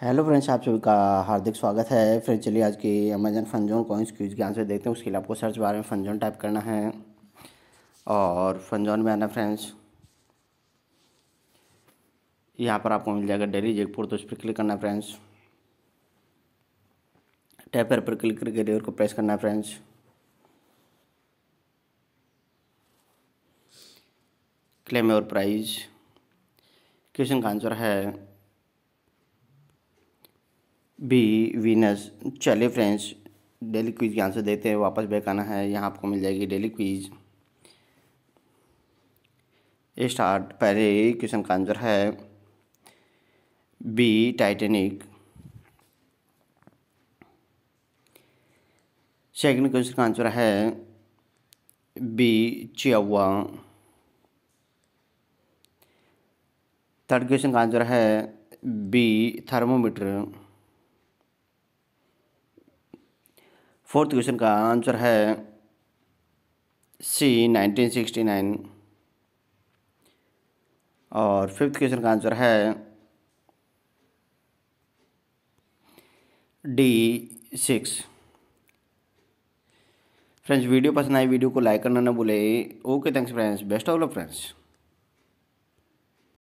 hello friends आप सभी का हार्दिक स्वागत है फिर चलिए आज की अमेजन फनजोन कॉइंस क्यूज के आंसर देखते हैं उसके लिए आपको सर्च बारे में फनजोन टाइप करना है और फनजोन में आना फ्रेंड्स यहाँ पर आपको मिल जाएगा डेली जयपुर तो उस पर क्लिक करना फ्रेंड्स टैपर पर क्लिक करके रेयर को प्रेस करना फ्रेंड्स क्लेम और प्राइज क्वेश्चन का आंसर है बी वीनस चले फ्रेंड्स डेली क्विज के आंसर देते हैं वापस बैक आना है यहाँ आपको मिल जाएगी डेली क्विज स्टार्ट पहले क्वेश्चन का आंसर है बी टाइटेनिक सेकंड क्वेश्चन का आंसर है बी चिया थर्ड क्वेश्चन का आंसर है बी थर्मोमीटर फोर्थ क्वेश्चन का आंसर है सी 1969 और फिफ्थ क्वेश्चन का आंसर है डी सिक्स फ्रेंड्स वीडियो पसंद आई वीडियो को लाइक करना ना भूले okay thanks friends best of luck friends